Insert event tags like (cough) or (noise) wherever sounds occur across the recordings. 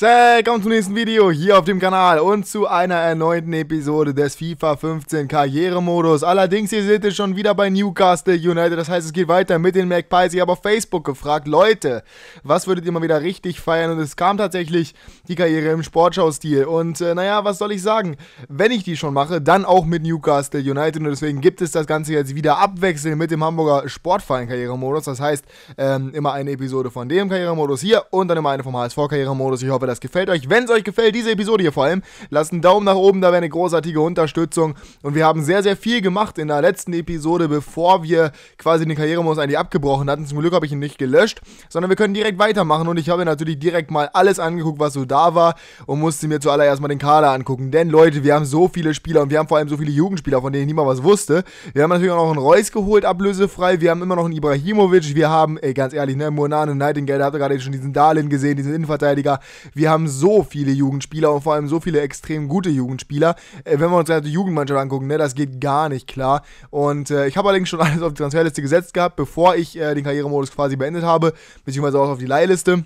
Hey, willkommen zum nächsten Video hier auf dem Kanal und zu einer erneuten Episode des FIFA 15 Karrieremodus. Allerdings, ihr seht es schon wieder bei Newcastle United, das heißt es geht weiter mit den Magpies. Ich habe auf Facebook gefragt, Leute, was würdet ihr mal wieder richtig feiern? Und es kam tatsächlich die Karriere im Sportschau-Stil. Und äh, naja, was soll ich sagen? Wenn ich die schon mache, dann auch mit Newcastle United und deswegen gibt es das Ganze jetzt wieder abwechselnd mit dem Hamburger Sportverein Karrieremodus. Das heißt, ähm, immer eine Episode von dem Karrieremodus hier und dann immer eine vom HSV Karrieremodus. Ich hoffe, hoffe, das gefällt euch. Wenn es euch gefällt, diese Episode hier vor allem, lasst einen Daumen nach oben, da wäre eine großartige Unterstützung. Und wir haben sehr, sehr viel gemacht in der letzten Episode, bevor wir quasi den Karrieremodus eigentlich abgebrochen hatten. Zum Glück habe ich ihn nicht gelöscht, sondern wir können direkt weitermachen. Und ich habe natürlich direkt mal alles angeguckt, was so da war und musste mir zuallererst mal den Kader angucken. Denn Leute, wir haben so viele Spieler und wir haben vor allem so viele Jugendspieler, von denen ich nie mal was wusste. Wir haben natürlich auch noch einen Reus geholt, ablösefrei. Wir haben immer noch einen Ibrahimovic. Wir haben, ey, ganz ehrlich, ne, Monane, Nightingale, da habt ihr gerade schon diesen Darlin gesehen, diesen Innenverteidiger. Wir haben so viele Jugendspieler und vor allem so viele extrem gute Jugendspieler. Äh, wenn wir uns die Jugendmannschaft angucken, ne, das geht gar nicht klar. Und äh, ich habe allerdings schon (laughs) alles auf die Transferliste gesetzt gehabt, bevor ich äh, den Karrieremodus quasi beendet habe, beziehungsweise auch auf die Leihliste.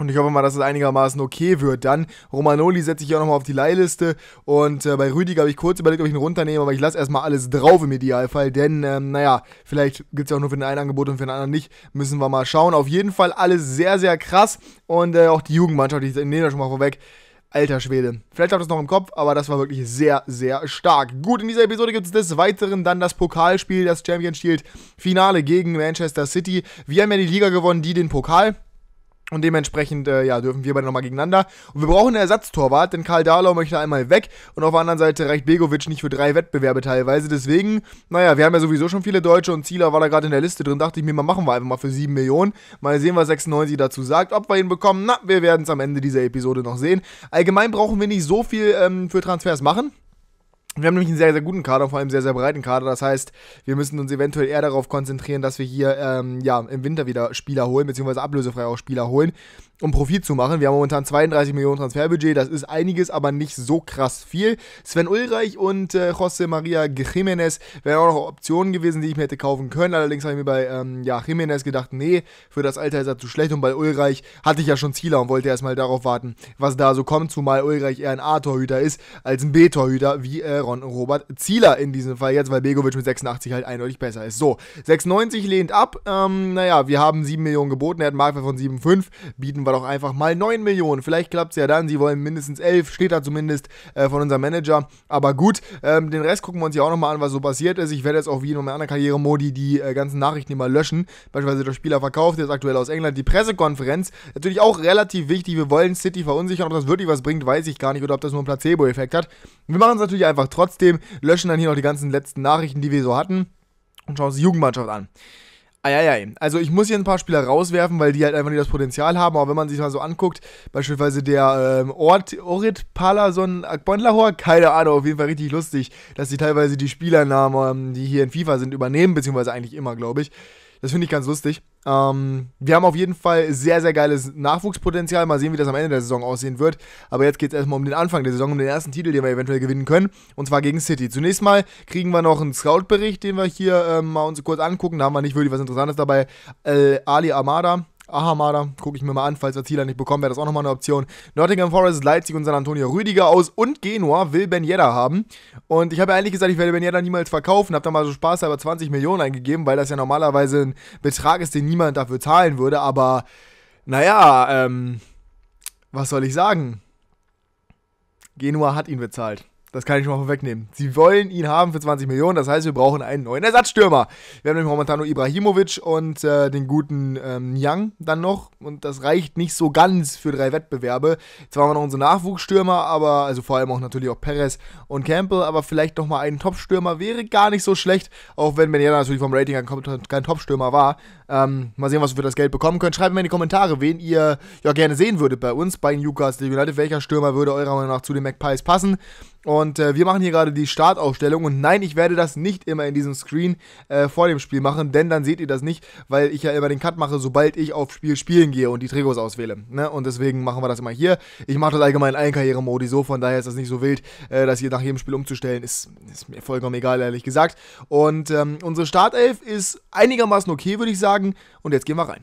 Und ich hoffe mal, dass es einigermaßen okay wird. Dann Romanoli setze ich auch nochmal auf die Leihliste. Und äh, bei Rüdiger habe ich kurz überlegt, ob ich ihn runternehme, aber ich lasse erstmal alles drauf im Idealfall. Denn, ähm, naja, vielleicht gibt es ja auch nur für den einen Angebot und für den anderen nicht. Müssen wir mal schauen. Auf jeden Fall alles sehr, sehr krass. Und äh, auch die Jugendmannschaft, ich nehme das schon mal vorweg. Alter Schwede. Vielleicht habt ihr es noch im Kopf, aber das war wirklich sehr, sehr stark. Gut, in dieser Episode gibt es des Weiteren dann das Pokalspiel, das Champions Shield Finale gegen Manchester City. Wir haben ja die Liga gewonnen, die den Pokal. Und dementsprechend äh, ja, dürfen wir beide nochmal gegeneinander. Und wir brauchen einen Ersatztorwart, denn Karl Dahlau möchte einmal weg. Und auf der anderen Seite reicht Begovic nicht für drei Wettbewerbe teilweise. Deswegen, naja, wir haben ja sowieso schon viele Deutsche und Zieler war da gerade in der Liste drin. Dachte ich mir, mal machen wir einfach mal für 7 Millionen. Mal sehen, was 96 dazu sagt. Ob wir ihn bekommen, na, wir werden es am Ende dieser Episode noch sehen. Allgemein brauchen wir nicht so viel ähm, für Transfers machen. Wir haben nämlich einen sehr, sehr guten Kader, vor allem einen sehr, sehr breiten Kader. Das heißt, wir müssen uns eventuell eher darauf konzentrieren, dass wir hier ähm, ja, im Winter wieder Spieler holen, beziehungsweise ablösefrei auch Spieler holen um Profit zu machen. Wir haben momentan 32 Millionen Transferbudget, das ist einiges, aber nicht so krass viel. Sven Ulreich und äh, José Maria Jiménez wären auch noch Optionen gewesen, die ich mir hätte kaufen können. Allerdings habe ich mir bei ähm, ja, Jiménez gedacht, nee, für das Alter ist er zu schlecht und bei Ulreich hatte ich ja schon Zieler und wollte erstmal darauf warten, was da so kommt, zumal Ulreich eher ein A-Torhüter ist als ein B-Torhüter, wie äh, Ron Robert Zieler in diesem Fall jetzt, weil Begovic mit 86 halt eindeutig besser ist. So, 96 lehnt ab, ähm, naja, wir haben 7 Millionen geboten, er hat einen Marktwert von 7,5, bieten wir wir doch einfach mal 9 Millionen. Vielleicht klappt es ja dann. Sie wollen mindestens 11, steht da zumindest äh, von unserem Manager. Aber gut, ähm, den Rest gucken wir uns ja auch nochmal an, was so passiert ist. Ich werde jetzt auch wie in meiner Karrieremodi die äh, ganzen Nachrichten immer löschen. Beispielsweise der Spieler verkauft, jetzt aktuell aus England. Die Pressekonferenz, natürlich auch relativ wichtig. Wir wollen City verunsichern. Ob das wirklich was bringt, weiß ich gar nicht. Oder ob das nur ein Placebo-Effekt hat. Wir machen es natürlich einfach trotzdem, löschen dann hier noch die ganzen letzten Nachrichten, die wir so hatten und schauen uns die Jugendmannschaft an. Ah, Eieiei. Also ich muss hier ein paar Spieler rauswerfen, weil die halt einfach nicht das Potenzial haben. Aber wenn man sich mal so anguckt, beispielsweise der ähm, Ort, Orit Palason Akbondlahor, keine Ahnung, auf jeden Fall richtig lustig, dass die teilweise die Spielernamen, ähm, die hier in FIFA sind, übernehmen, beziehungsweise eigentlich immer, glaube ich. Das finde ich ganz lustig. Ähm, wir haben auf jeden Fall sehr, sehr geiles Nachwuchspotenzial. Mal sehen, wie das am Ende der Saison aussehen wird. Aber jetzt geht es erstmal um den Anfang der Saison, um den ersten Titel, den wir eventuell gewinnen können. Und zwar gegen City. Zunächst mal kriegen wir noch einen Scout-Bericht, den wir hier ähm, mal uns kurz angucken. Da haben wir nicht wirklich was Interessantes dabei. Äh, Ali Amada, Ahamada gucke ich mir mal an, falls er Zieler nicht bekommen, wäre das auch nochmal eine Option. Nottingham Forest, Leipzig und San Antonio Rüdiger aus und Genua will Ben Yedda haben. Und ich habe ja eigentlich gesagt, ich werde Ben Yedda niemals verkaufen, habe da mal so Spaß aber 20 Millionen eingegeben, weil das ja normalerweise ein Betrag ist, den niemand dafür zahlen würde, aber naja, ähm, was soll ich sagen? Genua hat ihn bezahlt. Das kann ich schon mal vorwegnehmen. Sie wollen ihn haben für 20 Millionen. Das heißt, wir brauchen einen neuen Ersatzstürmer. Wir haben nämlich momentan nur Ibrahimovic und äh, den guten ähm, Young dann noch. Und das reicht nicht so ganz für drei Wettbewerbe. Zwar haben wir noch unsere Nachwuchsstürmer, aber also vor allem auch natürlich auch Perez und Campbell. Aber vielleicht nochmal einen Topstürmer wäre gar nicht so schlecht. Auch wenn Benjana natürlich vom Rating kein, kein Topstürmer war. Ähm, mal sehen, was wir für das Geld bekommen können. Schreibt mir in die Kommentare, wen ihr ja gerne sehen würdet bei uns, bei Newcastle United. Welcher Stürmer würde eurer Meinung nach zu den McPies passen? Und äh, wir machen hier gerade die Startaufstellung. Und nein, ich werde das nicht immer in diesem Screen äh, vor dem Spiel machen, denn dann seht ihr das nicht, weil ich ja immer den Cut mache, sobald ich auf Spiel spielen gehe und die Trikots auswähle. Ne? Und deswegen machen wir das immer hier. Ich mache das allgemein in allen Karrieremodi so, von daher ist das nicht so wild, äh, das hier nach jedem Spiel umzustellen. Ist, ist mir vollkommen egal, ehrlich gesagt. Und ähm, unsere Startelf ist einigermaßen okay, würde ich sagen. Und jetzt gehen wir rein.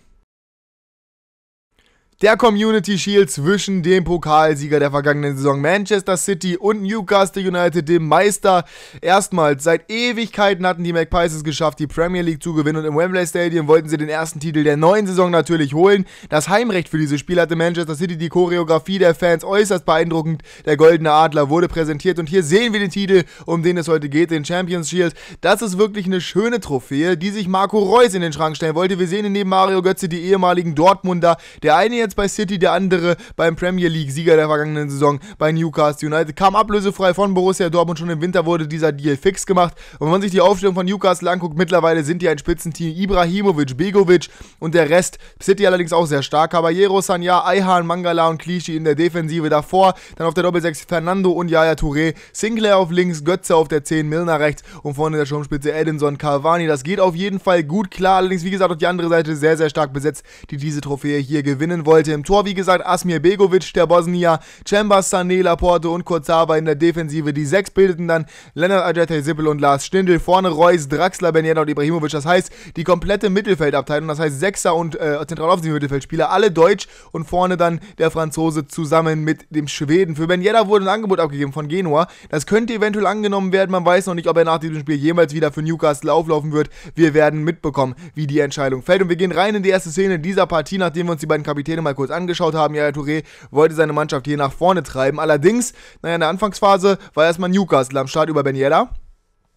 Der Community Shield zwischen dem Pokalsieger der vergangenen Saison Manchester City und Newcastle United, dem Meister. Erstmals seit Ewigkeiten hatten die Magpies es geschafft, die Premier League zu gewinnen und im Wembley Stadium wollten sie den ersten Titel der neuen Saison natürlich holen. Das Heimrecht für dieses Spiel hatte Manchester City, die Choreografie der Fans äußerst beeindruckend. Der Goldene Adler wurde präsentiert und hier sehen wir den Titel, um den es heute geht, den Champions Shield. Das ist wirklich eine schöne Trophäe, die sich Marco Reus in den Schrank stellen wollte. Wir sehen ihn neben Mario Götze die ehemaligen Dortmunder, der einige jetzt bei City, der andere beim Premier League-Sieger der vergangenen Saison bei Newcastle United, kam ablösefrei von Borussia Dortmund. Schon im Winter wurde dieser Deal fix gemacht. Und wenn man sich die Aufstellung von Newcastle anguckt, mittlerweile sind die ein Spitzenteam. Ibrahimovic, Begovic und der Rest. City allerdings auch sehr stark. Caballero, Sanja, Aihan, Mangala und Clichy in der Defensive davor. Dann auf der Doppelsechs Fernando und Jaya Touré. Sinclair auf links, Götze auf der 10, Milner rechts und vorne der Schirmspitze Edinson Cavani. Das geht auf jeden Fall gut klar. Allerdings, wie gesagt, auf die andere Seite sehr, sehr stark besetzt, die diese Trophäe hier gewinnen wollen wollte. Im Tor, wie gesagt, Asmir Begovic, der Bosnier, Chambers, Sané, Laporte und Kozava in der Defensive. Die sechs bildeten dann Lennart Ajete, Sippel und Lars Stindl. Vorne Reus, Draxler, Benjeda und Ibrahimovic. Das heißt, die komplette Mittelfeldabteilung, das heißt Sechser und äh, zentraloffensive Mittelfeldspieler, alle deutsch und vorne dann der Franzose zusammen mit dem Schweden. Für Benjeda wurde ein Angebot abgegeben von Genua. Das könnte eventuell angenommen werden. Man weiß noch nicht, ob er nach diesem Spiel jemals wieder für Newcastle auflaufen wird. Wir werden mitbekommen, wie die Entscheidung fällt. Und wir gehen rein in die erste Szene dieser Partie, nachdem wir uns die beiden Kapitäne mal kurz angeschaut haben. Yaya Touré wollte seine Mannschaft hier nach vorne treiben. Allerdings, naja, in der Anfangsphase war erstmal Newcastle am Start über Benjela.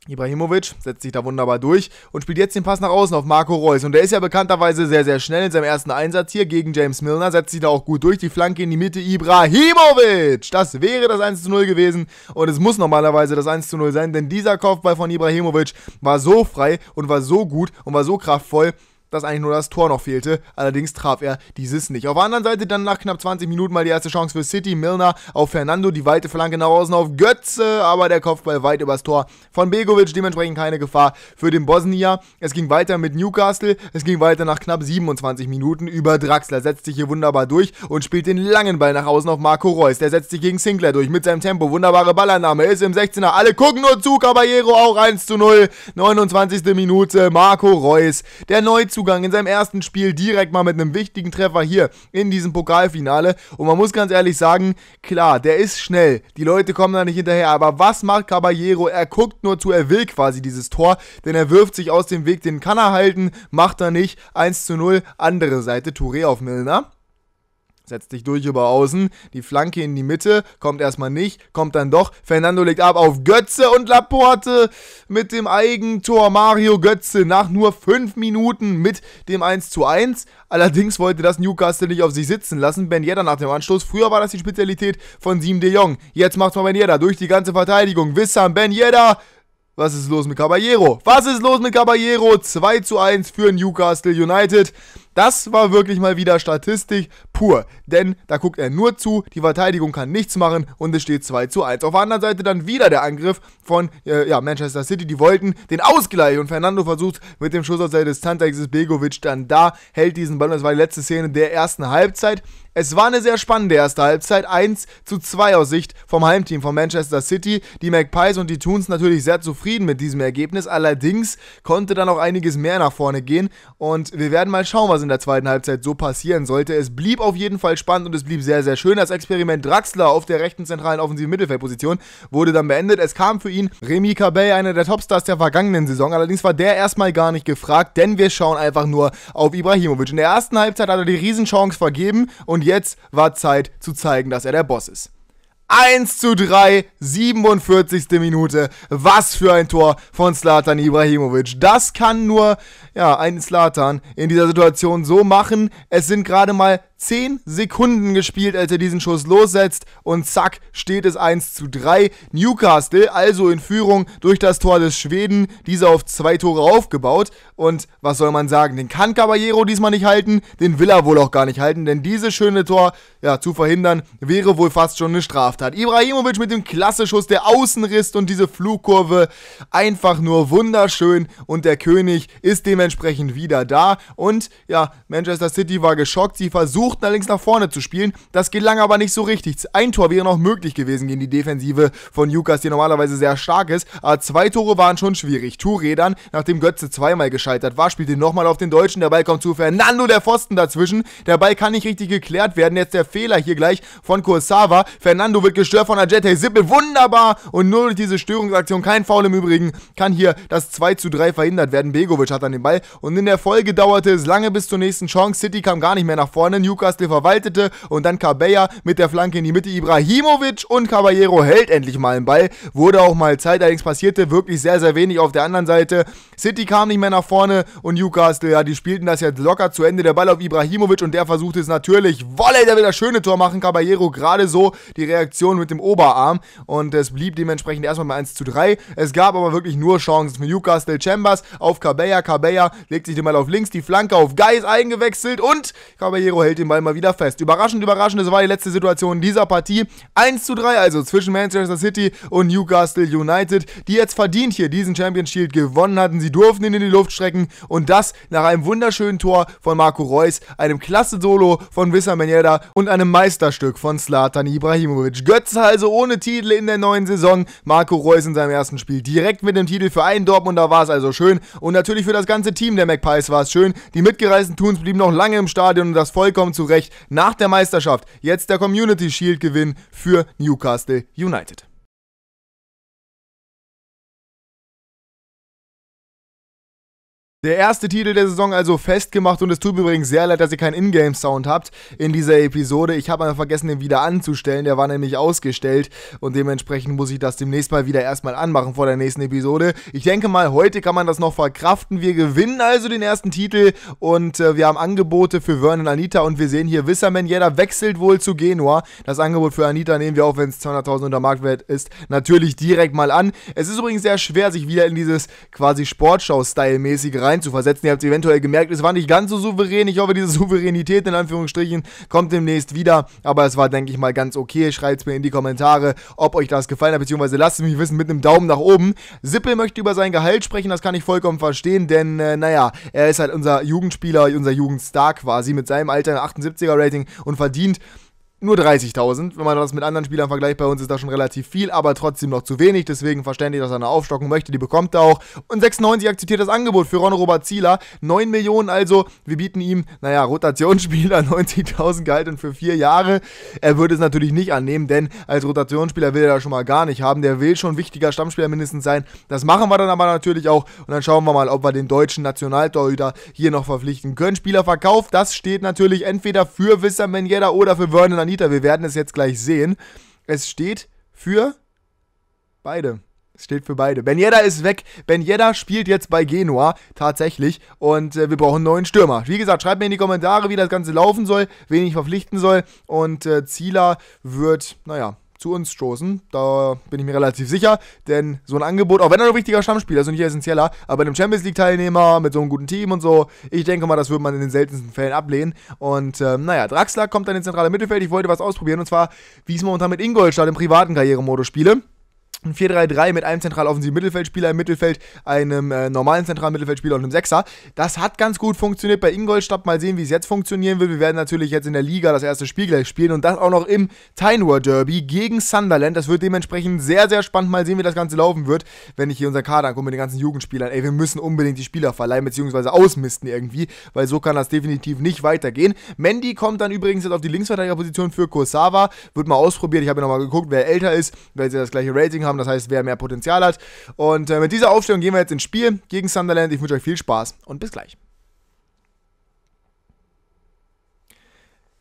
Ibrahimovic setzt sich da wunderbar durch und spielt jetzt den Pass nach außen auf Marco Reus. Und der ist ja bekannterweise sehr, sehr schnell in seinem ersten Einsatz hier gegen James Milner. Setzt sich da auch gut durch. Die Flanke in die Mitte. Ibrahimovic! Das wäre das 1 zu 0 gewesen. Und es muss normalerweise das 1 zu 0 sein, denn dieser Kopfball von Ibrahimovic war so frei und war so gut und war so kraftvoll dass eigentlich nur das Tor noch fehlte. Allerdings traf er dieses nicht. Auf der anderen Seite dann nach knapp 20 Minuten mal die erste Chance für City. Milner auf Fernando, die weite Flanke nach außen auf Götze, aber der Kopfball weit übers Tor von Begovic. Dementsprechend keine Gefahr für den Bosnier. Es ging weiter mit Newcastle. Es ging weiter nach knapp 27 Minuten über Draxler. Setzt sich hier wunderbar durch und spielt den langen Ball nach außen auf Marco Reus. Der setzt sich gegen Sinclair durch mit seinem Tempo. Wunderbare Ballannahme. Ist im 16er. Alle gucken nur zu. Caballero auch 1 zu 0. 29. Minute. Marco Reus, der Neuzug Zugang in seinem ersten Spiel direkt mal mit einem wichtigen Treffer hier in diesem Pokalfinale. Und man muss ganz ehrlich sagen, klar, der ist schnell. Die Leute kommen da nicht hinterher. Aber was macht Caballero? Er guckt nur zu, er will quasi dieses Tor, denn er wirft sich aus dem Weg, den kann er halten, macht er nicht. 1 zu 0, andere Seite, Touré auf Milner setzt sich durch über außen, die Flanke in die Mitte, kommt erstmal nicht, kommt dann doch. Fernando legt ab auf Götze und Laporte mit dem Eigentor Mario Götze nach nur 5 Minuten mit dem 1 zu 1. Allerdings wollte das Newcastle nicht auf sich sitzen lassen. Ben Yedda nach dem Anstoß. Früher war das die Spezialität von Siem de Jong. Jetzt macht mal Ben Yedda durch die ganze Verteidigung. Wissam, Ben Yedda was ist los mit Caballero? Was ist los mit Caballero? 2 zu 1 für Newcastle United. Das war wirklich mal wieder Statistik pur, denn da guckt er nur zu, die Verteidigung kann nichts machen und es steht 2 zu 1. Auf der anderen Seite dann wieder der Angriff von äh, ja, Manchester City, die wollten den Ausgleich und Fernando versucht mit dem Schuss aus der Distanz, Begovic dann da, hält diesen Ball, das war die letzte Szene der ersten Halbzeit. Es war eine sehr spannende erste Halbzeit. 1 zu 2 aus Sicht vom Heimteam von Manchester City. Die Magpies und die Toons natürlich sehr zufrieden mit diesem Ergebnis. Allerdings konnte dann auch einiges mehr nach vorne gehen. Und wir werden mal schauen, was in der zweiten Halbzeit so passieren sollte. Es blieb auf jeden Fall spannend und es blieb sehr, sehr schön. Das Experiment Draxler auf der rechten zentralen offensiven Mittelfeldposition wurde dann beendet. Es kam für ihn Remy Cabell, einer der Topstars der vergangenen Saison. Allerdings war der erstmal gar nicht gefragt, denn wir schauen einfach nur auf Ibrahimovic. In der ersten Halbzeit hat er die Riesenchance vergeben und jetzt war Zeit zu zeigen, dass er der Boss ist. 1 zu 3, 47. Minute. Was für ein Tor von Slatan Ibrahimovic. Das kann nur ja, ein Slatan in dieser Situation so machen. Es sind gerade mal 10 Sekunden gespielt, als er diesen Schuss lossetzt und zack steht es 1 zu 3. Newcastle also in Führung durch das Tor des Schweden, dieser auf zwei Tore aufgebaut und was soll man sagen, den kann Caballero diesmal nicht halten, den will er wohl auch gar nicht halten, denn dieses schöne Tor ja, zu verhindern wäre wohl fast schon eine Straftat. Ibrahimovic mit dem Klasse-Schuss, der Außenriss und diese Flugkurve, einfach nur wunderschön und der König ist dementsprechend wieder da und ja, Manchester City war geschockt, sie versucht versuchten allerdings nach vorne zu spielen. Das gelang aber nicht so richtig. Ein Tor wäre noch möglich gewesen gegen die Defensive von Jukas, die normalerweise sehr stark ist. Aber zwei Tore waren schon schwierig. Touré dann, nachdem Götze zweimal gescheitert war, spielte nochmal auf den Deutschen. Der Ball kommt zu Fernando, der Pfosten dazwischen. Der Ball kann nicht richtig geklärt werden. Jetzt der Fehler hier gleich von Kursawa. Fernando wird gestört von Ajete Sippel. Wunderbar! Und nur durch diese Störungsaktion, kein Foul im Übrigen, kann hier das 2 zu 3 verhindert werden. Begovic hat dann den Ball. Und in der Folge dauerte es lange bis zur nächsten Chance. City kam gar nicht mehr nach vorne. New Lukas, der verwaltete und dann Cabella mit der Flanke in die Mitte. Ibrahimovic und Caballero hält endlich mal einen Ball. Wurde auch mal Zeit, allerdings passierte wirklich sehr, sehr wenig auf der anderen Seite. City kam nicht mehr nach vorne und Newcastle, ja, die spielten das jetzt locker zu Ende. Der Ball auf Ibrahimovic und der versuchte es natürlich. Wolle, der will das schöne Tor machen. Caballero gerade so die Reaktion mit dem Oberarm und es blieb dementsprechend erstmal mal 1 zu 3. Es gab aber wirklich nur Chancen für Newcastle. Chambers auf Cabella. Cabella legt sich den Ball auf links, die Flanke auf Geis eingewechselt und Caballero hält den halten wir mal wieder fest. Überraschend, überraschend, das war die letzte Situation dieser Partie. 1 zu 3, also zwischen Manchester City und Newcastle United, die jetzt verdient hier diesen Champions Shield gewonnen hatten. Sie durften ihn in die Luft strecken und das nach einem wunderschönen Tor von Marco Reus, einem klasse Solo von Wissa Menjeda und einem Meisterstück von Slatan Ibrahimovic. Götze also ohne Titel in der neuen Saison, Marco Reus in seinem ersten Spiel direkt mit dem Titel für einen da war es also schön und natürlich für das ganze Team der Magpies war es schön. Die Mitgereisten Tuns blieben noch lange im Stadion und das vollkommen zu Recht nach der Meisterschaft jetzt der Community Shield Gewinn für Newcastle United. Der erste Titel der Saison also festgemacht und es tut mir übrigens sehr leid, dass ihr keinen Ingame-Sound habt in dieser Episode. Ich habe mal vergessen, den wieder anzustellen. Der war nämlich ausgestellt und dementsprechend muss ich das demnächst mal wieder erstmal anmachen vor der nächsten Episode. Ich denke mal, heute kann man das noch verkraften. Wir gewinnen also den ersten Titel und äh, wir haben Angebote für Vernon Anita und wir sehen hier, Wisserman Jeder wechselt wohl zu Genua. Das Angebot für Anita nehmen wir auch, wenn es 200.000 unter Marktwert ist, natürlich direkt mal an. Es ist übrigens sehr schwer, sich wieder in dieses quasi Sportschau-Style-mäßig rein reinzuversetzen. Ihr habt es eventuell gemerkt, es war nicht ganz so souverän. Ich hoffe, diese Souveränität in Anführungsstrichen kommt demnächst wieder. Aber es war, denke ich mal, ganz okay. Schreibt es mir in die Kommentare, ob euch das gefallen hat, beziehungsweise lasst es mich wissen mit einem Daumen nach oben. Sippel möchte über sein Gehalt sprechen, das kann ich vollkommen verstehen, denn, äh, naja, er ist halt unser Jugendspieler, unser Jugendstar quasi mit seinem Alter, 78er-Rating und verdient nur 30.000. Wenn man das mit anderen Spielern vergleicht, bei uns ist das schon relativ viel, aber trotzdem noch zu wenig. Deswegen verständlich, dass er eine Aufstockung möchte. Die bekommt er auch. Und 96 akzeptiert das Angebot für Ron-Robert Zieler. 9 Millionen also. Wir bieten ihm, naja, Rotationsspieler 90.000 (laughs) gehalten für vier Jahre. Er würde es natürlich nicht annehmen, denn als Rotationsspieler will er das schon mal gar nicht haben. Der will schon wichtiger Stammspieler mindestens sein. Das machen wir dann aber natürlich auch. Und dann schauen wir mal, ob wir den deutschen Nationaltorhüter hier noch verpflichten können. Spieler verkauft, das steht natürlich entweder für Wissam Benjeda oder für Vernon Anita, wir werden es jetzt gleich sehen. Es steht für beide. Es steht für beide. Ben Yedda ist weg. Ben Yedda spielt jetzt bei Genua tatsächlich und äh, wir brauchen einen neuen Stürmer. Wie gesagt, schreibt mir in die Kommentare, wie das Ganze laufen soll, wen ich verpflichten soll und äh, Zieler wird, naja, zu uns stoßen. Da bin ich mir relativ sicher, denn so ein Angebot, auch wenn er ein wichtiger Stammspieler ist und nicht essentieller, aber einem Champions League-Teilnehmer mit so einem guten Team und so, ich denke mal, das würde man in den seltensten Fällen ablehnen. Und ähm, naja, Draxler kommt dann ins zentrale Mittelfeld. Ich wollte was ausprobieren und zwar, wie ich es momentan mit Ingolstadt im privaten Karrieremodus spiele ein 4-3-3 mit einem zentralen offensiven Mittelfeldspieler im Mittelfeld, einem äh, normalen zentralen Mittelfeldspieler und einem Sechser. Das hat ganz gut funktioniert bei Ingolstadt. Mal sehen, wie es jetzt funktionieren wird. Wir werden natürlich jetzt in der Liga das erste Spiel gleich spielen und das auch noch im Tainua Derby gegen Sunderland. Das wird dementsprechend sehr, sehr spannend. Mal sehen, wie das Ganze laufen wird, wenn ich hier unser Kader angucke mit den ganzen Jugendspielern. Ey, wir müssen unbedingt die Spieler verleihen bzw. ausmisten irgendwie, weil so kann das definitiv nicht weitergehen. Mandy kommt dann übrigens jetzt auf die Linksverteidigerposition für Kursawa. Wird mal ausprobiert. Ich habe ja nochmal geguckt, wer älter ist, weil sie das gleiche Rating hat haben. Das heißt, wer mehr Potenzial hat. Und äh, mit dieser Aufstellung gehen wir jetzt ins Spiel gegen Sunderland. Ich wünsche euch viel Spaß und bis gleich.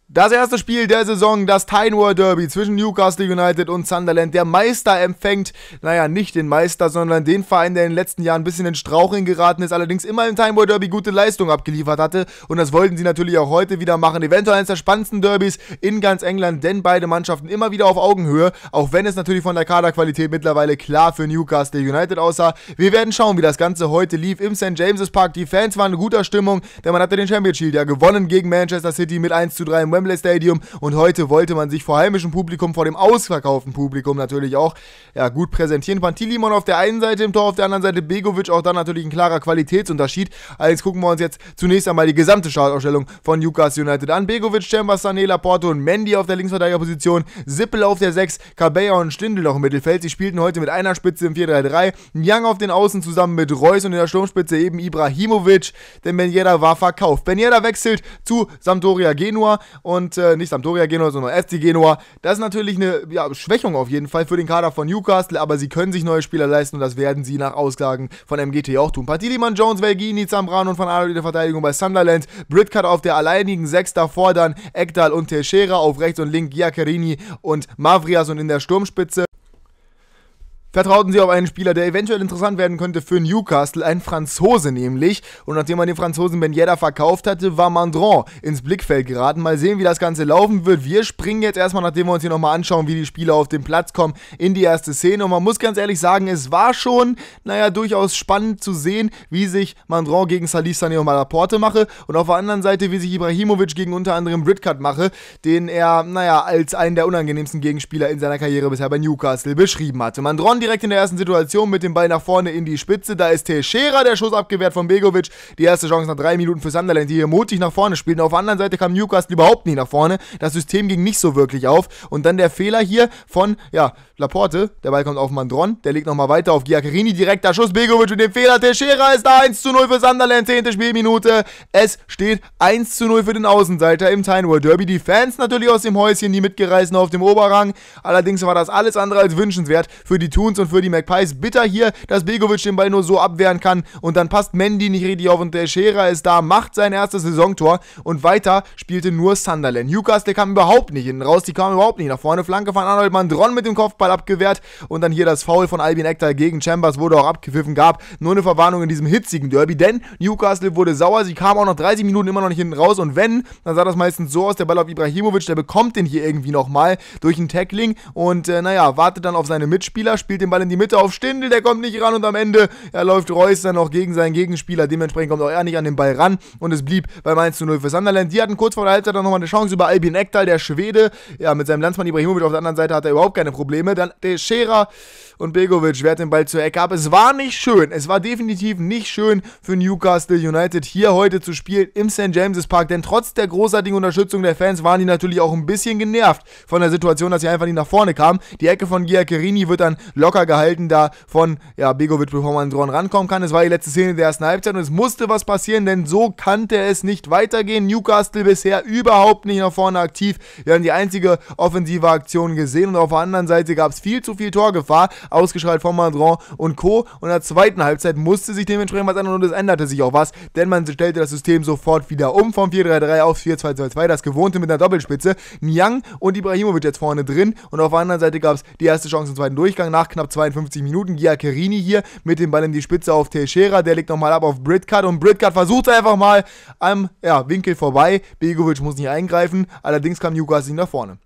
Das erste Spiel der Saison, das Tyne Derby zwischen Newcastle United und Sunderland. Der Meister empfängt, naja, nicht den Meister, sondern den Verein, der in den letzten Jahren ein bisschen in Straucheln geraten ist, allerdings immer im Tyne Derby gute Leistung abgeliefert hatte. Und das wollten sie natürlich auch heute wieder machen. Eventuell eines der spannendsten Derbys in ganz England, denn beide Mannschaften immer wieder auf Augenhöhe, auch wenn es natürlich von der Kaderqualität mittlerweile klar für Newcastle United aussah. Wir werden schauen, wie das Ganze heute lief im St. James's Park. Die Fans waren in guter Stimmung, denn man hatte den Champions Shield ja gewonnen gegen Manchester City mit 1 zu 3 im Wembley Stadium und heute wollte man sich vor heimischem Publikum, vor dem ausverkauften Publikum natürlich auch ja, gut präsentieren. Pantilimon auf der einen Seite im Tor, auf der anderen Seite Begovic, auch dann natürlich ein klarer Qualitätsunterschied. Allerdings gucken wir uns jetzt zunächst einmal die gesamte Startausstellung von Newcastle United an. Begovic, Chambers, Sané, Porto und Mendy auf der Linksverteidigerposition, Sippel auf der 6, Cabella und Stindel noch im Mittelfeld. Sie spielten heute mit einer Spitze im 4-3-3, Young auf den Außen zusammen mit Reus und in der Sturmspitze eben Ibrahimovic, denn Benjeda war verkauft. Benjeda wechselt zu Sampdoria Genua und äh, nicht Sampdoria Genua, sondern SC Genua. Das ist natürlich eine ja, Schwächung auf jeden Fall für den Kader von Newcastle, aber sie können sich neue Spieler leisten und das werden sie nach Aussagen von MGT auch tun. Patiliman Jones, Velgini, Zambrano und Van Adel in der Verteidigung bei Sunderland, Britcut auf der alleinigen Sechs davor dann Ekdal und Teixeira auf rechts und links Giaccherini und Mavrias und in der Sturmspitze vertrauten sie auf einen Spieler, der eventuell interessant werden könnte für Newcastle, ein Franzose nämlich. Und nachdem man den Franzosen Ben Yedda verkauft hatte, war Mandron ins Blickfeld geraten. Mal sehen, wie das Ganze laufen wird. Wir springen jetzt erstmal, nachdem wir uns hier nochmal anschauen, wie die Spieler auf den Platz kommen, in die erste Szene. Und man muss ganz ehrlich sagen, es war schon, naja, durchaus spannend zu sehen, wie sich Mandron gegen Salif Sané und Malaporte mache. Und auf der anderen Seite, wie sich Ibrahimovic gegen unter anderem Ritkat mache, den er, naja, als einen der unangenehmsten Gegenspieler in seiner Karriere bisher bei Newcastle beschrieben hatte. Mandron die direkt in der ersten Situation mit dem Ball nach vorne in die Spitze. Da ist Teixeira, der Schuss abgewehrt von Begovic. Die erste Chance nach drei Minuten für Sunderland, die hier mutig nach vorne spielen. Auf der anderen Seite kam Newcastle überhaupt nie nach vorne. Das System ging nicht so wirklich auf. Und dann der Fehler hier von, ja, Laporte. Der Ball kommt auf Mandron. Der legt nochmal weiter auf Giaccherini. Direkter Schuss. Begovic mit dem Fehler. Teixeira ist da. 1 zu 0 für Sunderland. Zehnte Spielminute. Es steht 1 zu 0 für den Außenseiter im Tyne Derby. Die Fans natürlich aus dem Häuschen, die mitgereisten auf dem Oberrang. Allerdings war das alles andere als wünschenswert für die Tour. Loons und für die McPies. Bitter hier, dass Begovic den Ball nur so abwehren kann und dann passt Mandy nicht richtig auf und der Scherer ist da, macht sein erstes Saisontor und weiter spielte nur Sunderland. Newcastle kam überhaupt nicht hinten raus, die kamen überhaupt nicht nach vorne. Flanke von Arnold Mandron mit dem Kopfball abgewehrt und dann hier das Foul von Albin Ektar gegen Chambers wurde auch abgepfiffen, gab nur eine Verwarnung in diesem hitzigen Derby, denn Newcastle wurde sauer, sie kam auch noch 30 Minuten immer noch nicht hinten raus und wenn, dann sah das meistens so aus, der Ball auf Ibrahimovic, der bekommt den hier irgendwie nochmal durch ein Tackling und äh, naja, wartet dann auf seine Mitspieler, spielt spielt den Ball in die Mitte auf Stindel, der kommt nicht ran und am Ende ja, läuft Reus dann noch gegen seinen Gegenspieler. Dementsprechend kommt auch er nicht an den Ball ran und es blieb bei 1 zu 0 für Sunderland. Die hatten kurz vor der Halbzeit dann nochmal eine Chance über Albin Ektal, der Schwede. Ja, mit seinem Landsmann Ibrahimovic auf der anderen Seite hat er überhaupt keine Probleme. Dann der Scherer und Begovic wehrt den Ball zur Ecke ab. Es war nicht schön. Es war definitiv nicht schön für Newcastle United hier heute zu spielen im St. James's Park, denn trotz der großartigen Unterstützung der Fans waren die natürlich auch ein bisschen genervt von der Situation, dass sie einfach nicht nach vorne kamen. Die Ecke von Giaccherini wird dann locker locker gehalten da von ja, Begovic, bevor man dran rankommen kann. Es war die letzte Szene der ersten Halbzeit und es musste was passieren, denn so kannte es nicht weitergehen. Newcastle bisher überhaupt nicht nach vorne aktiv. Wir haben die einzige offensive Aktion gesehen und auf der anderen Seite gab es viel zu viel Torgefahr, ausgeschaltet von Mandron und Co. Und in der zweiten Halbzeit musste sich dementsprechend was ändern und es änderte sich auch was, denn man stellte das System sofort wieder um vom 4-3-3 auf 4-2-2-2, das gewohnte mit einer Doppelspitze. Niang und Ibrahimovic jetzt vorne drin und auf der anderen Seite gab es die erste Chance im zweiten Durchgang nach knapp 52 Minuten. Giaccherini hier mit dem Ball in die Spitze auf Teixeira. Der legt nochmal ab auf Britcut und Britcut versucht einfach mal am ja, Winkel vorbei. Begovic muss nicht eingreifen. Allerdings kam Jukas nicht nach vorne.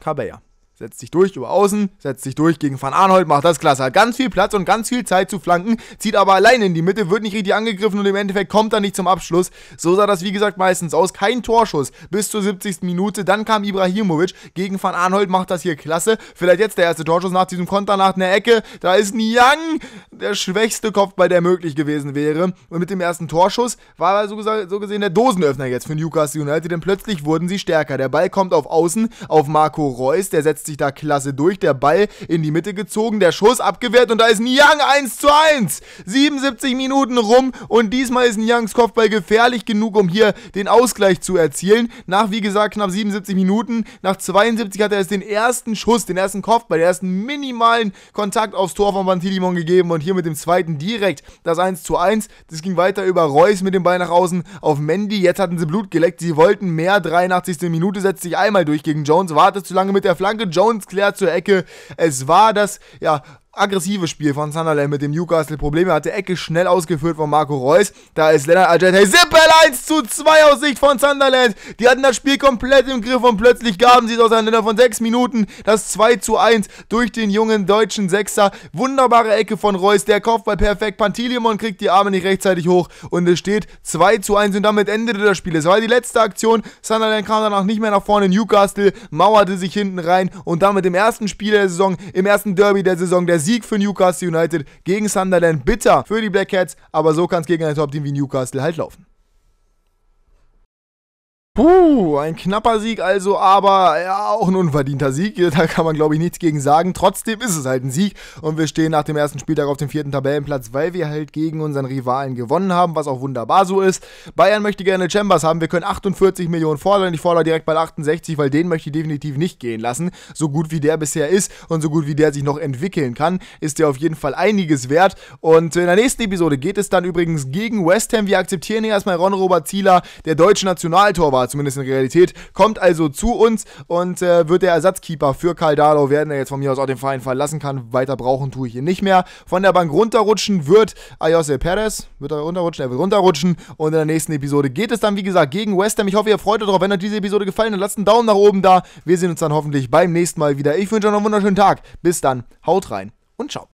Cabella setzt sich durch über Außen, setzt sich durch gegen Van Arnold, macht das klasse, hat ganz viel Platz und ganz viel Zeit zu flanken, zieht aber alleine in die Mitte, wird nicht richtig angegriffen und im Endeffekt kommt er nicht zum Abschluss. So sah das wie gesagt meistens aus, kein Torschuss bis zur 70. Minute, dann kam Ibrahimovic gegen Van Arnold, macht das hier klasse, vielleicht jetzt der erste Torschuss nach diesem Konter, nach einer Ecke, da ist Niang, der schwächste Kopfball, der möglich gewesen wäre und mit dem ersten Torschuss war er so, gesagt, so gesehen der Dosenöffner jetzt für Newcastle United, denn plötzlich wurden sie stärker, der Ball kommt auf Außen, auf Marco Reus, der setzt sich sich da klasse durch. Der Ball in die Mitte gezogen, der Schuss abgewehrt und da ist Niang 1 zu 1. 77 Minuten rum und diesmal ist Niangs Kopfball gefährlich genug, um hier den Ausgleich zu erzielen. Nach, wie gesagt, knapp 77 Minuten, nach 72 hat er jetzt den ersten Schuss, den ersten Kopfball, den ersten minimalen Kontakt aufs Tor von Bantilimon gegeben und hier mit dem zweiten direkt das 1 zu 1. Das ging weiter über Reus mit dem Ball nach außen auf Mendy. Jetzt hatten sie Blut geleckt, sie wollten mehr. 83. Minute setzt sich einmal durch gegen Jones, wartet zu lange mit der Flanke. Jones Jones klärt zur Ecke. Es war das, ja, aggressives Spiel von Sunderland mit dem Newcastle Probleme hatte. Ecke schnell ausgeführt von Marco Reus. Da ist Lennart Ajete. Hey, Sippel 1 zu 2 aus Sicht von Sunderland. Die hatten das Spiel komplett im Griff und plötzlich gaben sie es auseinander von 6 Minuten. Das 2 zu 1 durch den jungen deutschen Sechser. Wunderbare Ecke von Reus. Der Kopfball perfekt. Panteliemon kriegt die Arme nicht rechtzeitig hoch und es steht 2 zu 1 und damit endete das Spiel. Es war die letzte Aktion. Sunderland kam danach nicht mehr nach vorne. Newcastle mauerte sich hinten rein und damit im ersten Spiel der Saison, im ersten Derby der Saison, der Sieg für Newcastle United gegen Sunderland bitter für die Black Cats, aber so kann es gegen ein Top-Team wie Newcastle halt laufen. Puh, ein knapper Sieg also, aber ja, auch ein unverdienter Sieg. Da kann man, glaube ich, nichts gegen sagen. Trotzdem ist es halt ein Sieg und wir stehen nach dem ersten Spieltag auf dem vierten Tabellenplatz, weil wir halt gegen unseren Rivalen gewonnen haben, was auch wunderbar so ist. Bayern möchte gerne Chambers haben. Wir können 48 Millionen fordern. Ich fordere direkt bei 68, weil den möchte ich definitiv nicht gehen lassen. So gut wie der bisher ist und so gut wie der sich noch entwickeln kann, ist der auf jeden Fall einiges wert. Und in der nächsten Episode geht es dann übrigens gegen West Ham. Wir akzeptieren hier erstmal Ron-Robert Zieler, der deutsche Nationaltorwart war, zumindest in Realität. Kommt also zu uns und äh, wird der Ersatzkeeper für Karl Caldalo werden, der jetzt von mir aus auch den Verein verlassen kann. Weiter brauchen tue ich ihn nicht mehr. Von der Bank runterrutschen wird Ayose Perez. Wird er runterrutschen? Er wird runterrutschen. Und in der nächsten Episode geht es dann, wie gesagt, gegen West Ham. Ich hoffe, ihr freut euch darauf. Wenn euch diese Episode gefallen hat, lasst einen Daumen nach oben da. Wir sehen uns dann hoffentlich beim nächsten Mal wieder. Ich wünsche euch noch einen wunderschönen Tag. Bis dann. Haut rein und ciao.